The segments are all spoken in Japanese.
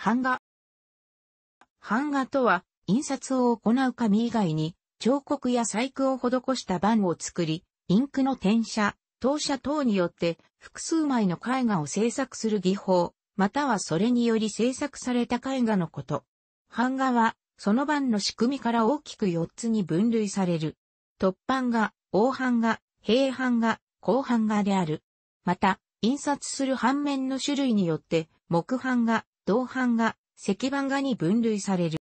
版画。版画とは、印刷を行う紙以外に、彫刻や細工を施した版を作り、インクの転写、投写等によって複数枚の絵画を制作する技法、またはそれにより制作された絵画のこと。版画は、その版の仕組みから大きく4つに分類される。突版画、大版画、平版画、後版画である。また、印刷する版面の種類によって、木版画、銅版画、石版画に分類される。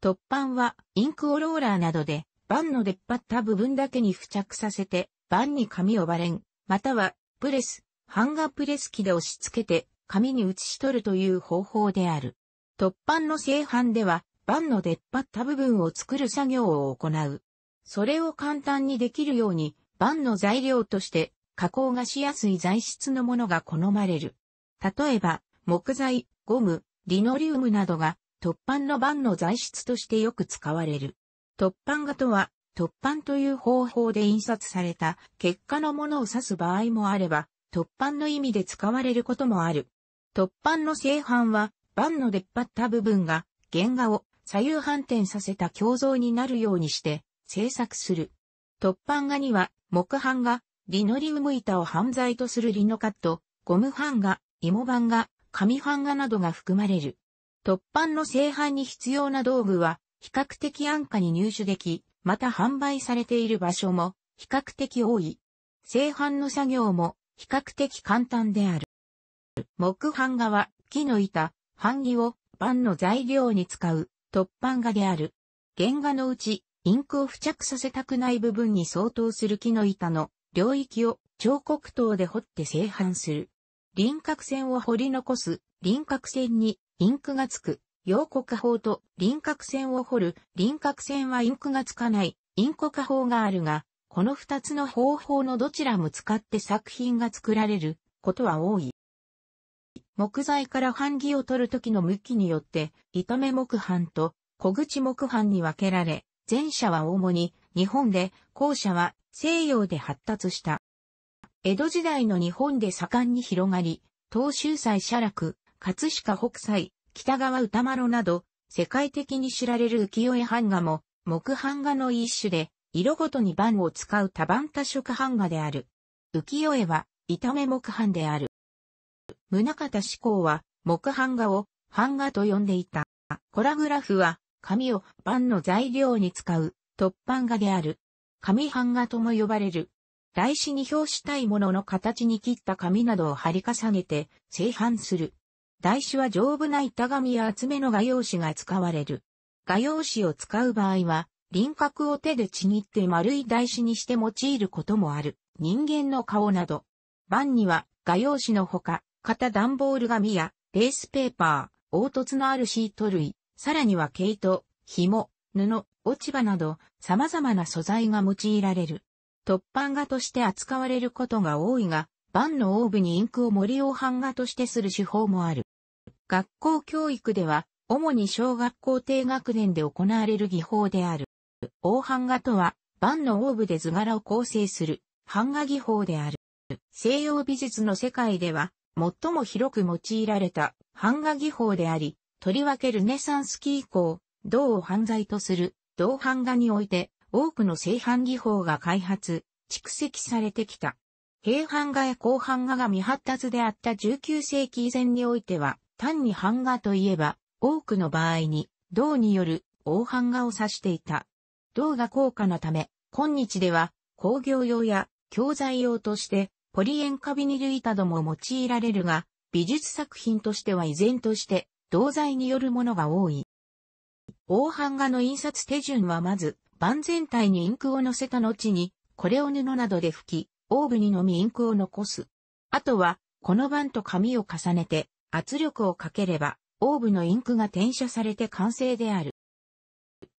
突版はインクオローラーなどで、版の出っ張った部分だけに付着させて、版に紙をバレン、またはプレス、版画プレス機で押し付けて、紙に写し取るという方法である。突版の製版では、版の出っ張った部分を作る作業を行う。それを簡単にできるように、版の材料として加工がしやすい材質のものが好まれる。例えば、木材、ゴム、リノリウムなどが突版の版の材質としてよく使われる。突版画とは、突版という方法で印刷された結果のものを指す場合もあれば、突版の意味で使われることもある。突版の正版は、版の出っ張った部分が原画を左右反転させた鏡像になるようにして制作する。突版画には木版画、リノリウム板を犯罪とするリノカット、ゴム版画、芋版画、紙版画などが含まれる。突版の製版に必要な道具は、比較的安価に入手でき、また販売されている場所も、比較的多い。製版の作業も、比較的簡単である。木版画は、木の板、版木を、版の材料に使う、突版画である。原画のうち、インクを付着させたくない部分に相当する木の板の領域を彫刻刀で彫って製版する。輪郭線を掘り残す、輪郭線にインクがつく、洋国化法と輪郭線を掘る、輪郭線はインクがつかない、インコ化法があるが、この二つの方法のどちらも使って作品が作られることは多い。木材から版木を取るときの向きによって、糸目木版と小口木版に分けられ、前者は主に日本で、後者は西洋で発達した。江戸時代の日本で盛んに広がり、東州祭写楽、葛飾北斎、北川歌丸など、世界的に知られる浮世絵版画も、木版画の一種で、色ごとに版を使う多版多色版画である。浮世絵は、炒め木版である。宗方志向は、木版画を、版画と呼んでいた。コラグラフは、紙を版の材料に使う、突版画である。紙版画とも呼ばれる。来紙に表したいものの形に切った紙などを貼り重ねて製版する。台紙は丈夫な板紙や厚めの画用紙が使われる。画用紙を使う場合は、輪郭を手でちぎって丸い台紙にして用いることもある。人間の顔など。版には画用紙のほか、型段ボール紙やレースペーパー、凹凸のあるシート類、さらには毛糸、紐、布、落ち葉など様々な素材が用いられる。突版画として扱われることが多いが、版のオーブにインクを森を版画としてする手法もある。学校教育では、主に小学校低学年で行われる技法である。大版画とは、版のオーブで図柄を構成する、版画技法である。西洋美術の世界では、最も広く用いられた版画技法であり、とりわけルネサンス期以降、銅を犯罪とする、銅版画において、多くの製版技法が開発、蓄積されてきた。平版画や後版画が未発達であった19世紀以前においては、単に版画といえば、多くの場合に、銅による大版画を指していた。銅が高価なため、今日では工業用や教材用としてポリエンカビニル板ども用いられるが、美術作品としては依然として銅材によるものが多い。大版画の印刷手順はまず、盤全体にインクを乗せた後に、これを布などで拭き、オーブにのみインクを残す。あとは、この盤と紙を重ねて、圧力をかければ、オーブのインクが転写されて完成である。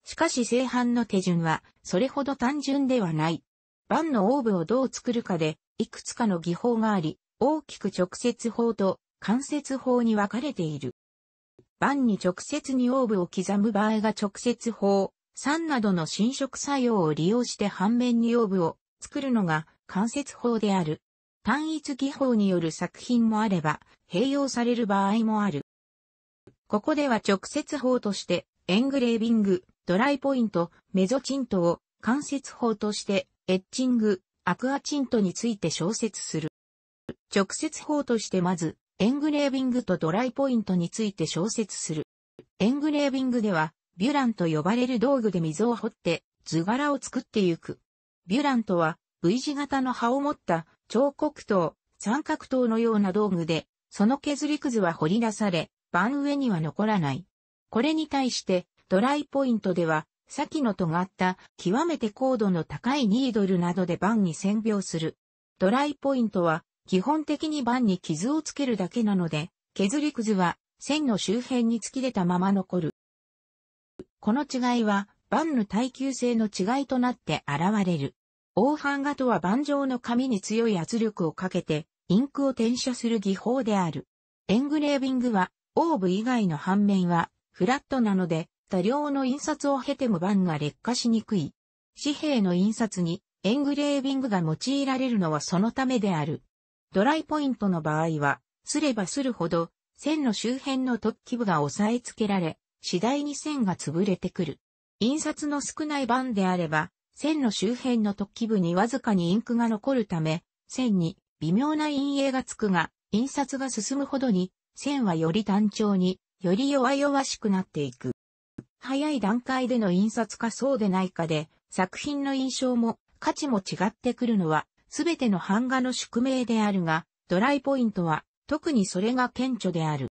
しかし製版の手順は、それほど単純ではない。盤のオーブをどう作るかで、いくつかの技法があり、大きく直接法と間接法に分かれている。盤に直接にオーブを刻む場合が直接法、酸などの侵食作用を利用して反面に養分を作るのが間接法である。単一技法による作品もあれば、併用される場合もある。ここでは直接法として、エングレービング、ドライポイント、メゾチントを間接法として、エッチング、アクアチントについて小説する。直接法としてまず、エングレービングとドライポイントについて小説する。エングレービングでは、ビュランと呼ばれる道具で溝を掘って図柄を作ってゆく。ビュランとは V 字型の葉を持った彫刻刀、三角刀のような道具で、その削りくずは掘り出され、盤上には残らない。これに対してドライポイントでは、先の尖った極めて高度の高いニードルなどで盤に線描する。ドライポイントは基本的に盤に傷をつけるだけなので、削りくずは線の周辺に突き出たまま残る。この違いは、バンの耐久性の違いとなって現れる。黄版画とは盤上の紙に強い圧力をかけて、インクを転写する技法である。エングレービングは、オーブ以外の反面は、フラットなので、多量の印刷を経ても版が劣化しにくい。紙幣の印刷に、エングレービングが用いられるのはそのためである。ドライポイントの場合は、すればするほど、線の周辺の突起部が押さえつけられ、次第に線が潰れてくる。印刷の少ない版であれば、線の周辺の突起部にわずかにインクが残るため、線に微妙な陰影がつくが、印刷が進むほどに、線はより単調に、より弱々しくなっていく。早い段階での印刷かそうでないかで、作品の印象も価値も違ってくるのは、すべての版画の宿命であるが、ドライポイントは、特にそれが顕著である。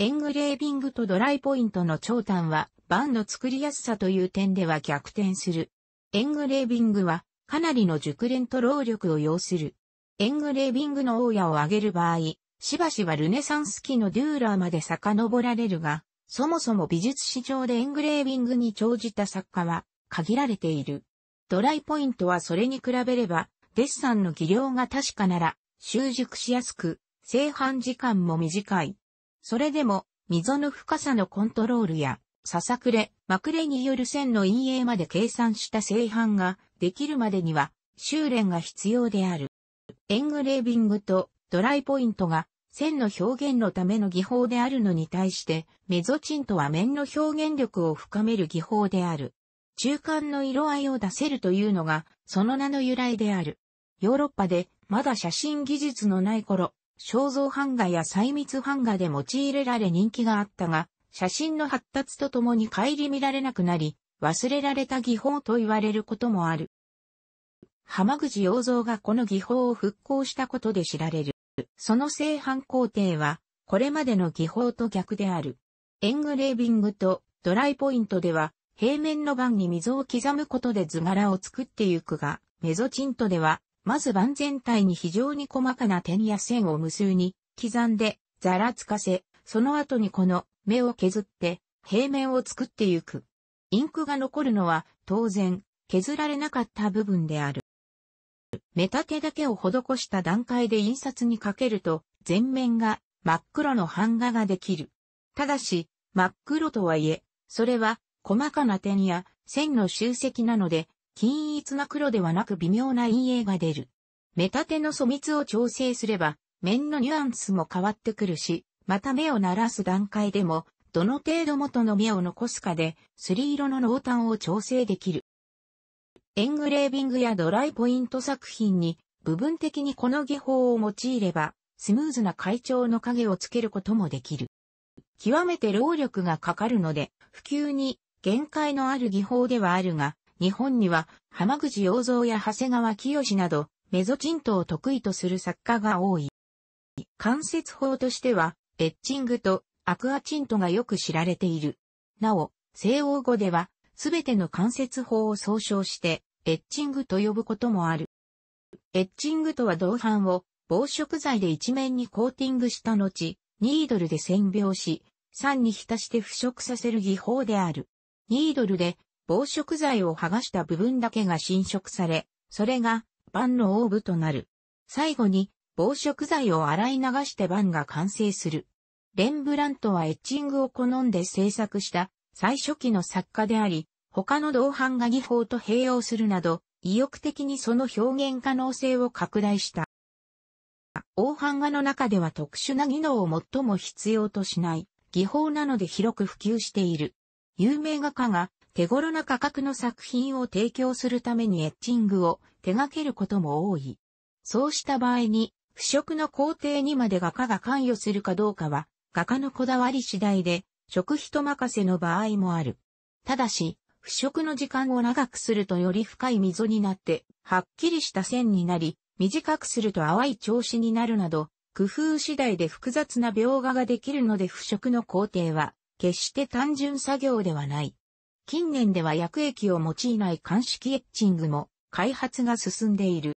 エングレービングとドライポイントの長短は、バンの作りやすさという点では逆転する。エングレービングは、かなりの熟練と労力を要する。エングレービングの大家を挙げる場合、しばしばルネサンス期のデューラーまで遡られるが、そもそも美術史上でエングレービングに長じた作家は限られている。ドライポイントはそれに比べれば、デッサンの技量が確かなら、習熟しやすく、製版時間も短い。それでも、溝の深さのコントロールや、ささくれ、まくれによる線の陰影まで計算した正反ができるまでには修練が必要である。エングレービングとドライポイントが線の表現のための技法であるのに対してメゾチントは面の表現力を深める技法である。中間の色合いを出せるというのがその名の由来である。ヨーロッパでまだ写真技術のない頃、肖像版画や細密版画で用いられ人気があったが、写真の発達とともに帰り見られなくなり、忘れられた技法と言われることもある。浜口洋造がこの技法を復興したことで知られる。その製版工程は、これまでの技法と逆である。エングレービングとドライポイントでは、平面の版に溝を刻むことで図柄を作ってゆくが、メゾチントでは、まず盤全体に非常に細かな点や線を無数に刻んでざらつかせ、その後にこの目を削って平面を作ってゆく。インクが残るのは当然削られなかった部分である。目立てだけを施した段階で印刷にかけると全面が真っ黒の版画ができる。ただし真っ黒とはいえ、それは細かな点や線の集積なので均一な黒ではなく微妙な陰影が出る。目立ての粗密を調整すれば、面のニュアンスも変わってくるし、また目を鳴らす段階でも、どの程度元の目を残すかで、すり色の濃淡を調整できる。エングレービングやドライポイント作品に、部分的にこの技法を用いれば、スムーズな階調の影をつけることもできる。極めて労力がかかるので、普及に限界のある技法ではあるが、日本には浜口洋三や長谷川清など、メゾチントを得意とする作家が多い。関節法としては、エッチングとアクアチントがよく知られている。なお、西欧語では、すべての関節法を総称して、エッチングと呼ぶこともある。エッチングとは銅板を防食剤で一面にコーティングした後、ニードルで線病し、酸に浸して腐食させる技法である。ニードルで防食材を剥がした部分だけが侵食され、それが、盤のオーブとなる。最後に、防食材を洗い流して盤が完成する。レンブラントはエッチングを好んで制作した最初期の作家であり、他の同伴画技法と併用するなど、意欲的にその表現可能性を拡大した。王版画の中では特殊な技能を最も必要としない技法なので広く普及している。有名画家が手頃な価格の作品を提供するためにエッチングを手掛けることも多い。そうした場合に、腐食の工程にまで画家が関与するかどうかは、画家のこだわり次第で、食費と任せの場合もある。ただし、腐食の時間を長くするとより深い溝になって、はっきりした線になり、短くすると淡い調子になるなど、工夫次第で複雑な描画ができるので腐食の工程は、決して単純作業ではない。近年では薬液を用いない乾式エッチングも開発が進んでいる。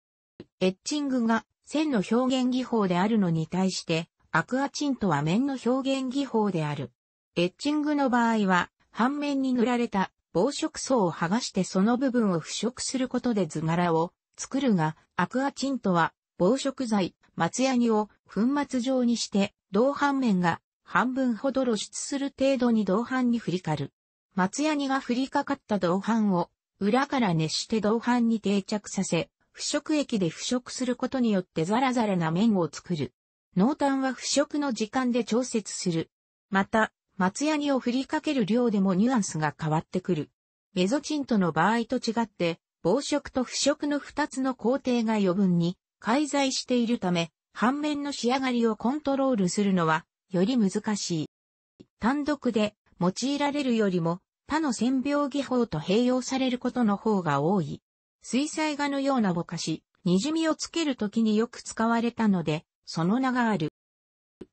エッチングが線の表現技法であるのに対して、アクアチンとは面の表現技法である。エッチングの場合は、半面に塗られた防食層を剥がしてその部分を腐食することで図柄を作るが、アクアチンとは防食剤、松ヤニを粉末状にして、銅半面が半分ほど露出する程度に銅反に振りかる。松ヤニが降りかかった銅板を裏から熱して銅板に定着させ、腐食液で腐食することによってザラザラな面を作る。濃淡は腐食の時間で調節する。また、松ヤニを振りかける量でもニュアンスが変わってくる。メゾチントの場合と違って、防食と腐食の二つの工程が余分に介在しているため、反面の仕上がりをコントロールするのは、より難しい。単独で用いられるよりも、他の線描技法と併用されることの方が多い。水彩画のようなぼかし、にじみをつけるときによく使われたので、その名がある。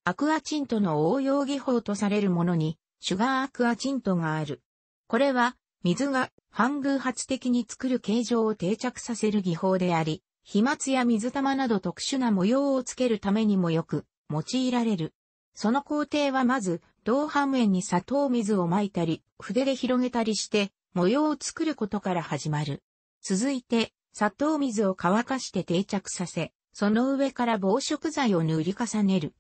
アクアチントの応用技法とされるものに、シュガーアクアチントがある。これは、水が半偶発的に作る形状を定着させる技法であり、飛沫や水玉など特殊な模様をつけるためにもよく用いられる。その工程はまず、銅半面に砂糖水を撒いたり、筆で広げたりして、模様を作ることから始まる。続いて、砂糖水を乾かして定着させ、その上から防食剤を塗り重ねる。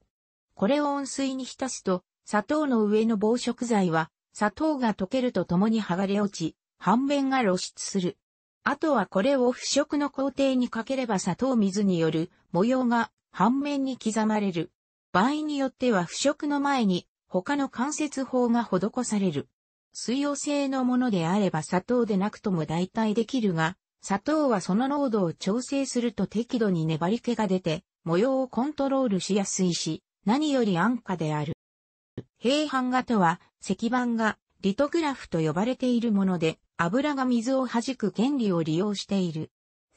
これを温水に浸すと、砂糖の上の防食剤は、砂糖が溶けるとともに剥がれ落ち、半面が露出する。あとはこれを腐食の工程にかければ砂糖水による模様が半面に刻まれる。場合によっては腐食の前に他の関節法が施される。水溶性のものであれば砂糖でなくとも代替できるが、砂糖はその濃度を調整すると適度に粘り気が出て、模様をコントロールしやすいし、何より安価である。平板画とは、石板画、リトグラフと呼ばれているもので、油が水を弾く原理を利用している。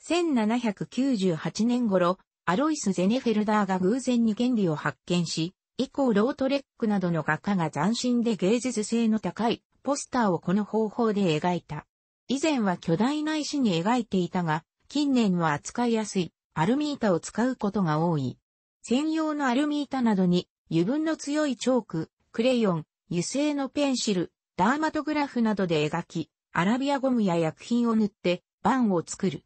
1798年頃、アロイス・ゼネフェルダーが偶然に原理を発見し、以降ロートレックなどの画家が斬新で芸術性の高いポスターをこの方法で描いた。以前は巨大な石に描いていたが、近年は扱いやすいアルミ板を使うことが多い。専用のアルミ板などに油分の強いチョーク、クレヨン、油性のペンシル、ダーマトグラフなどで描き、アラビアゴムや薬品を塗ってンを作る。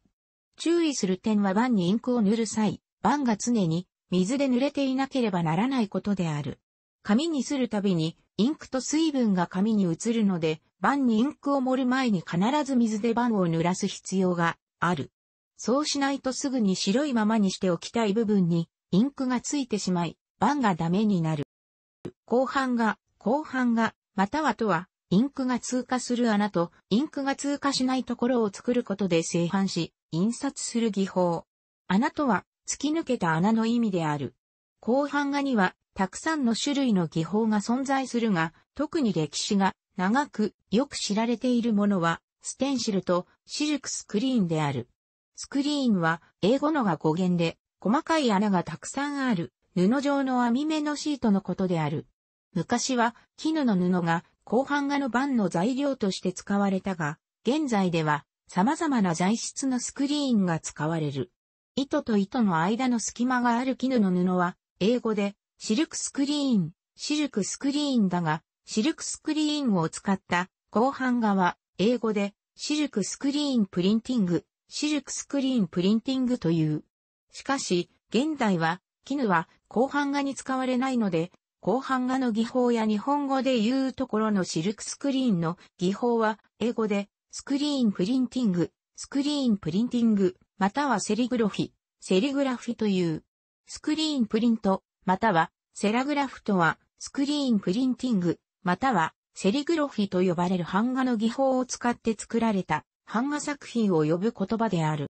注意する点はンにインクを塗る際、ンが常に水で濡れていなければならないことである。紙にするたびに、インクと水分が紙に移るので、板にインクを盛る前に必ず水で板を濡らす必要がある。そうしないとすぐに白いままにしておきたい部分に、インクがついてしまい、板がダメになる。後半が、後半が、またはとは、インクが通過する穴と、インクが通過しないところを作ることで製版し、印刷する技法。穴とは、突き抜けた穴の意味である。後半画には、たくさんの種類の技法が存在するが、特に歴史が長くよく知られているものは、ステンシルとシルクスクリーンである。スクリーンは英語のが語源で、細かい穴がたくさんある、布状の網目のシートのことである。昔は絹の布が後半画の版の材料として使われたが、現在では様々な材質のスクリーンが使われる。糸と糸の間の隙間がある絹の布は、英語で、シルクスクリーン、シルクスクリーンだが、シルクスクリーンを使った後半側、英語で、シルクスクリーンプリンティング、シルクスクリーンプリンティングという。しかし、現代は、絹は後半画に使われないので、後半画の技法や日本語で言うところのシルクスクリーンの技法は、英語で、スクリーンプリンティング、スクリーンプリンティングまたはセリグロフィ、セリグラフィという。スクリーンプリント、またはセラグラフとは、スクリーンプリンティング、またはセリグロフィと呼ばれる版画の技法を使って作られた版画作品を呼ぶ言葉である。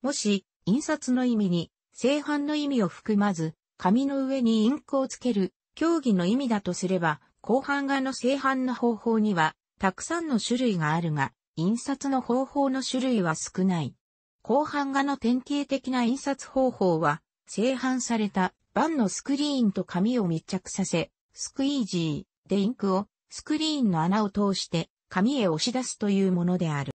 もし、印刷の意味に、正版の意味を含まず、紙の上にインクをつける、競技の意味だとすれば、後版画の正版の方法には、たくさんの種類があるが、印刷の方法の種類は少ない。後半画の典型的な印刷方法は、製版された版のスクリーンと紙を密着させ、スクイージーでインクをスクリーンの穴を通して紙へ押し出すというものである。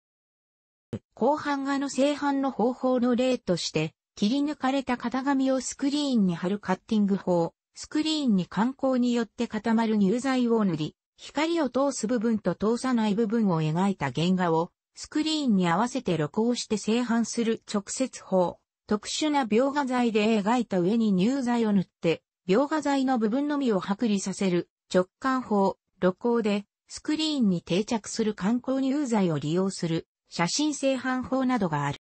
後半画の製版の方法の例として、切り抜かれた型紙をスクリーンに貼るカッティング法、スクリーンに観光によって固まる乳剤を塗り、光を通す部分と通さない部分を描いた原画をスクリーンに合わせて露光して製版する直接法、特殊な描画材で描いた上に乳剤を塗って、描画材の部分のみを剥離させる直感法、露光でスクリーンに定着する観光乳剤を利用する写真製版法などがある。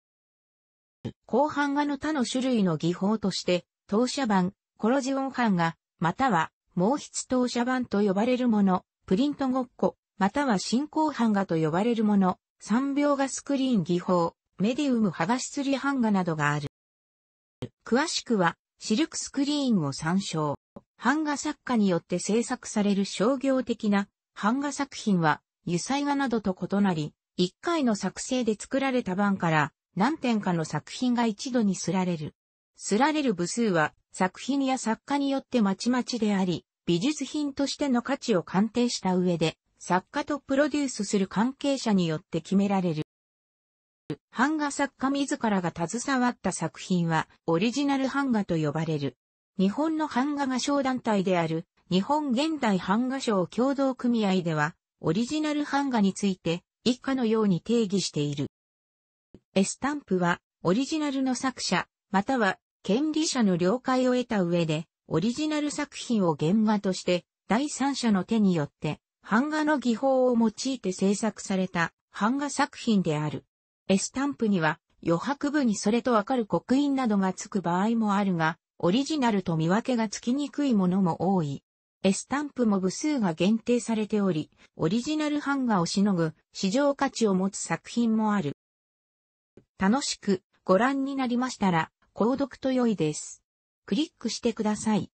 後半画の他の種類の技法として、投射板、コロジオン版画、または毛筆投射板と呼ばれるもの、プリントごっこ、または進行版画と呼ばれるもの、三描画スクリーン技法、メディウム剥がし釣り版画などがある。詳しくは、シルクスクリーンを参照。版画作家によって制作される商業的な版画作品は、油彩画などと異なり、一回の作成で作られた版から何点かの作品が一度にすられる。すられる部数は作品や作家によってまちまちであり、美術品としての価値を鑑定した上で作家とプロデュースする関係者によって決められる。版画作家自らが携わった作品はオリジナル版画と呼ばれる。日本の版画合唱団体である日本現代版画賞共同組合ではオリジナル版画について以下のように定義している。エスタンプはオリジナルの作者または権利者の了解を得た上でオリジナル作品を原画として第三者の手によって版画の技法を用いて制作された版画作品である。エスタンプには余白部にそれとわかる刻印などがつく場合もあるが、オリジナルと見分けがつきにくいものも多い。エスタンプも部数が限定されており、オリジナル版画をしのぐ市場価値を持つ作品もある。楽しくご覧になりましたら、購読と良いです。クリックしてください。